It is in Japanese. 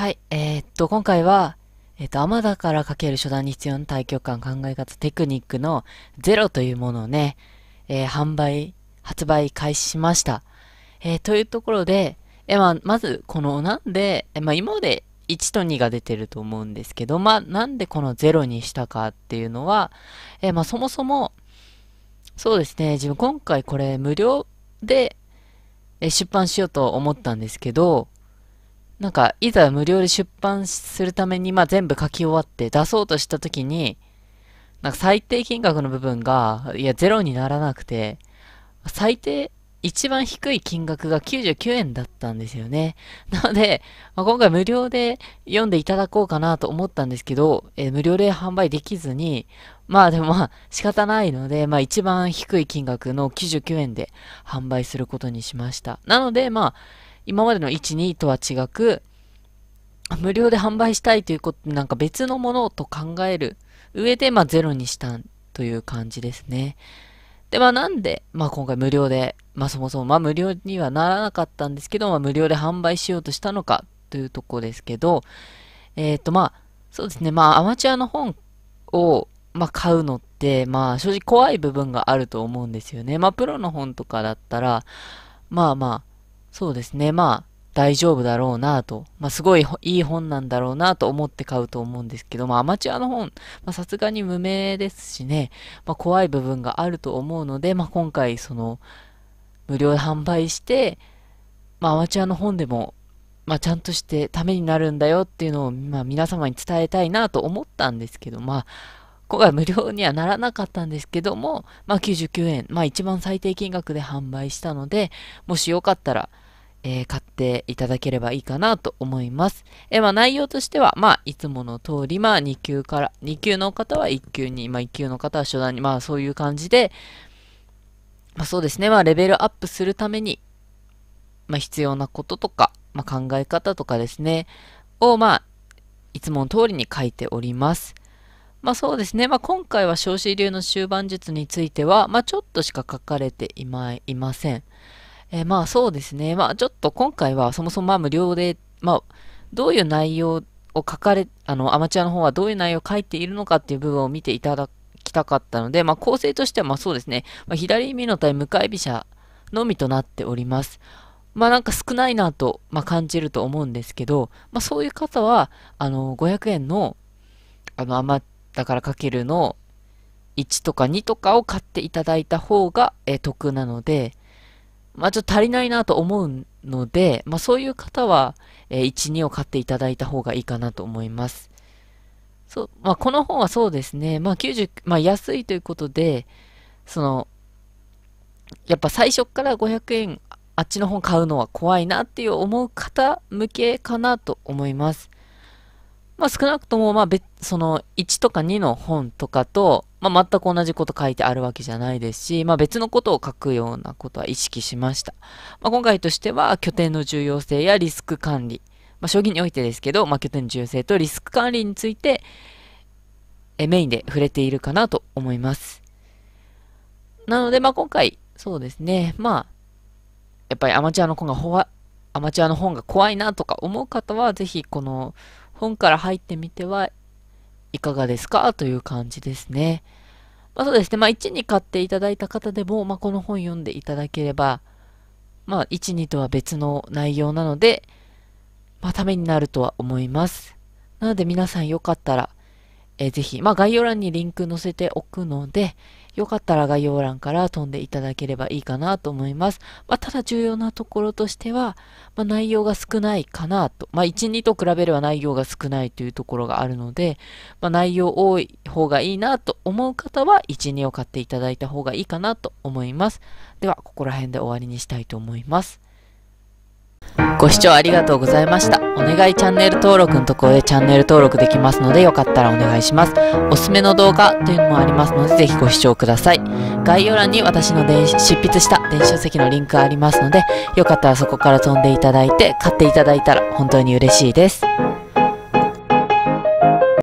はい。えー、っと、今回は、えっと、雨だからかける初段に必要な対局観考え方テクニックの0というものをね、えー、販売、発売開始しました。えー、というところで、えー、まあ、まず、この、なんで、えー、まあ、今まで1と2が出てると思うんですけど、まあ、なんでこの0にしたかっていうのは、えまあ、そもそも、そうですね、自分今回これ無料で、え出版しようと思ったんですけど、なんか、いざ無料で出版するために、まあ、全部書き終わって出そうとしたときに、なんか最低金額の部分が、いや、ゼロにならなくて、最低、一番低い金額が99円だったんですよね。なので、まあ、今回無料で読んでいただこうかなと思ったんですけど、えー、無料で販売できずに、まあでもまあ仕方ないので、まあ一番低い金額の99円で販売することにしました。なので、まあ、今までの1、2とは違く、無料で販売したいということ、なんか別のものと考える上で、まあゼロにしたという感じですね。で、まあなんで、まあ今回無料で、まあそもそも、まあ無料にはならなかったんですけど、まあ無料で販売しようとしたのかというとこですけど、えっ、ー、とまあ、そうですね、まあアマチュアの本を、まあ買うのって、まあ正直怖い部分があると思うんですよね。まあプロの本とかだったら、まあまあ、そうですね。まあ、大丈夫だろうなと。まあ、すごいいい本なんだろうなと思って買うと思うんですけど、まあ、アマチュアの本、さすがに無名ですしね、まあ、怖い部分があると思うので、まあ、今回、その、無料で販売して、まあ、アマチュアの本でも、まあ、ちゃんとしてためになるんだよっていうのを、まあ、皆様に伝えたいなと思ったんですけど、まあ、ここが無料にはならなかったんですけども、まあ、99円、まあ、一番最低金額で販売したので、もしよかったら、えー、買っていただければいいかなと思います。えー、まあ、内容としては、まあ、いつもの通り、まあ、2級から、2級の方は1級に、まあ、1級の方は初段に、まあ、そういう感じで、まあ、そうですね、まあ、レベルアップするために、まあ、必要なこととか、まあ、考え方とかですね、を、まあ、いつもの通りに書いております。まあそうですね。まあ今回は少子流の終盤術については、まあちょっとしか書かれていまいません。えー、まあそうですね。まあちょっと今回はそもそもまあ無料で、まあどういう内容を書かれ、あのアマチュアの方はどういう内容を書いているのかっていう部分を見ていただきたかったので、まあ構成としてはまあそうですね。まあ、左耳の対向かい飛車のみとなっております。まあなんか少ないなと、まあ、感じると思うんですけど、まあそういう方は、あの500円のあのアマチュアだからかけるの1とか2とかを買っていただいた方が、え得なので、まあ、ちょっと足りないなと思うので、まあ、そういう方は、え1、2を買っていただいた方がいいかなと思います。そう、まあ、この本はそうですね、まあ、90、まあ、安いということで、その、やっぱ最初から500円あっちの本買うのは怖いなっていう思う方向けかなと思います。まあ、少なくとも、まあ、別、その、1とか2の本とかと、まあ、全く同じこと書いてあるわけじゃないですし、まあ、別のことを書くようなことは意識しました。まあ、今回としては、拠点の重要性やリスク管理、まあ、将棋においてですけど、まあ、拠点の重要性とリスク管理について、えメインで触れているかなと思います。なので、まあ、今回、そうですね、まあ、やっぱりアマチュアの本がアマチュアの本が怖いなとか思う方は、ぜひこの本から入ってみてはいかがですかという感じですね。まあ、そうですね、まあ、1に買っていただいた方でも、まあ、この本読んでいただければ、まあ、1、2とは別の内容なので、まあ、ためになるとは思います。なので皆さんよかったら、えー、ぜひ、まあ、概要欄にリンク載せておくので、よかったら概要欄から飛んでいただければいいかなと思います。まあ、ただ重要なところとしては、まあ、内容が少ないかなと。まあ、1、2と比べれば内容が少ないというところがあるので、まあ、内容多い方がいいなと思う方は、1、2を買っていただいた方がいいかなと思います。では、ここら辺で終わりにしたいと思います。ご視聴ありがとうございました。お願いチャンネル登録のところでチャンネル登録できますのでよかったらお願いします。おすすめの動画というのもありますのでぜひご視聴ください。概要欄に私の電子執筆した電子書籍のリンクありますのでよかったらそこから飛んでいただいて買っていただいたら本当に嬉しいです。